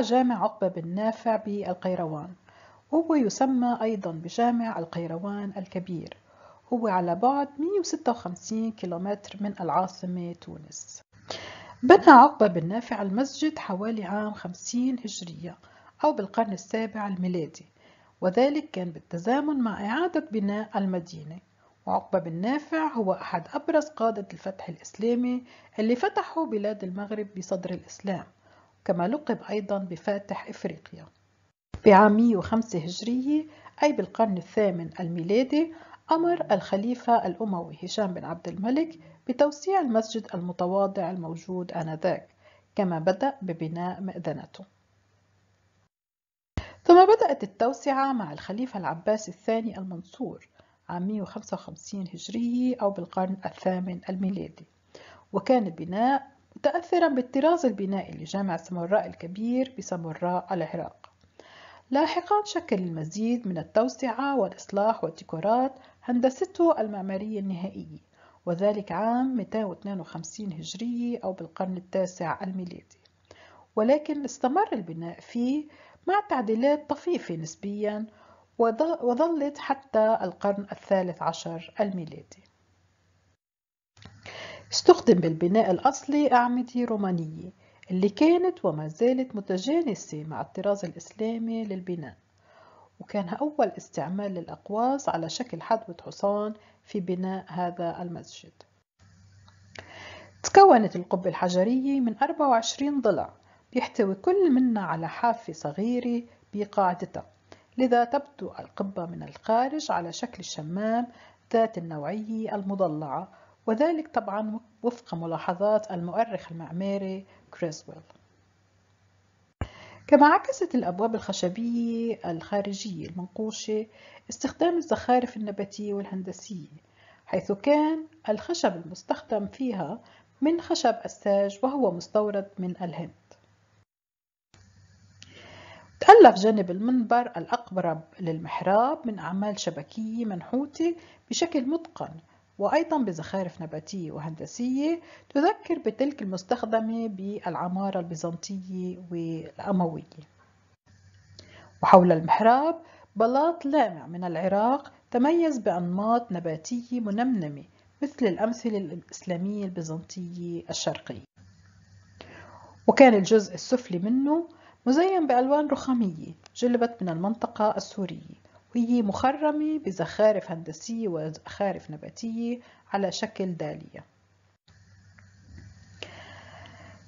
جامع عقبة بن نافع بالقيروان وهو يسمى أيضا بجامع القيروان الكبير هو على بعد 156 كيلومتر من العاصمة تونس بنى عقبة بن نافع المسجد حوالي عام 50 هجرية أو بالقرن السابع الميلادي وذلك كان بالتزامن مع إعادة بناء المدينة وعقبة بن نافع هو أحد أبرز قادة الفتح الإسلامي اللي فتحوا بلاد المغرب بصدر الإسلام كما لقب أيضا بفاتح إفريقيا بعام 105 هجرية أي بالقرن الثامن الميلادي أمر الخليفة الأموي هشام بن عبد الملك بتوسيع المسجد المتواضع الموجود آنذاك كما بدأ ببناء مئذنته ثم بدأت التوسعة مع الخليفة العباس الثاني المنصور عام 155 هجرية أو بالقرن الثامن الميلادي وكان البناء متأثرا بالطراز البنائي لجامع سمراء الكبير بسمراء العراق لاحقا شكل المزيد من التوسعة والإصلاح والديكورات هندسته المعمارية النهائية وذلك عام 252 هجرية أو بالقرن التاسع الميلادي ولكن استمر البناء فيه مع تعديلات طفيفة نسبيا وظلت حتى القرن الثالث عشر الميلادي استخدم بالبناء الأصلي أعمدة رومانية اللي كانت وما زالت متجانسة مع الطراز الإسلامي للبناء وكان أول استعمال للأقواس على شكل حدوة حصان في بناء هذا المسجد تكونت القبة الحجرية من 24 ضلع بيحتوي كل منها على حافة صغيرة بقاعدتها لذا تبدو القبة من الخارج على شكل الشمام ذات النوعية المضلعة وذلك طبعا وفق ملاحظات المؤرخ المعماري كريسويل كما عكست الأبواب الخشبية الخارجية المنقوشة استخدام الزخارف النباتية والهندسية حيث كان الخشب المستخدم فيها من خشب الساج وهو مستورد من الهند تألف جانب المنبر الأقرب للمحراب من أعمال شبكية منحوتة بشكل متقن وأيضا بزخارف نباتية وهندسية تذكر بتلك المستخدمة بالعمارة البيزنطية والأموية وحول المحراب بلاط لامع من العراق تميز بأنماط نباتية منمنمة مثل الأمثلة الإسلامية البيزنطية الشرقية وكان الجزء السفلي منه مزين بألوان رخامية جلبت من المنطقة السورية وهي مخرمة بزخارف هندسية وزخارف نباتية على شكل دالية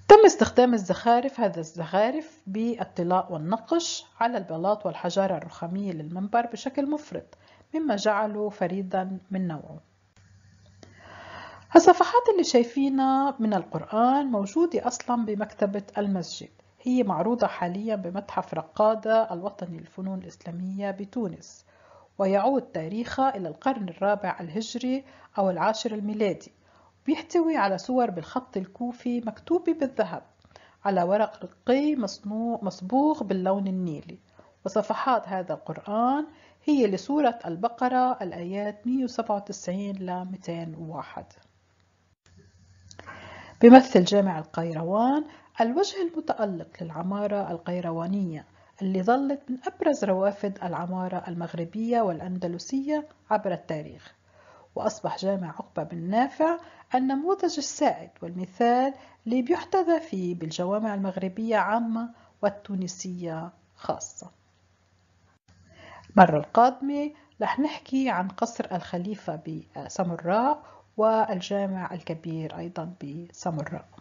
تم استخدام الزخارف هذا الزخارف بالطلاء والنقش على البلاط والحجارة الرخامية للمنبر بشكل مفرط مما جعله فريدا من نوعه الصفحات اللي شايفينها من القرآن موجودة أصلا بمكتبة المسجد هي معروضة حاليا بمتحف رقادة الوطني للفنون الإسلامية بتونس ويعود تاريخها إلى القرن الرابع الهجري أو العاشر الميلادي بيحتوي على صور بالخط الكوفي مكتوبة بالذهب على ورق رقي مصبوغ باللون النيلي وصفحات هذا القرآن هي لسورة البقرة الآيات 197 ل 201 بمثل جامع القيروان الوجه المتألق للعمارة القيروانية اللي ظلت من أبرز روافد العمارة المغربية والأندلسية عبر التاريخ وأصبح جامع عقبة بن نافع النموذج السائد والمثال اللي بيحتذى فيه بالجوامع المغربية عامة والتونسية خاصة المرة القادمة رح نحكي عن قصر الخليفة بسمراء والجامع الكبير أيضا بسمراء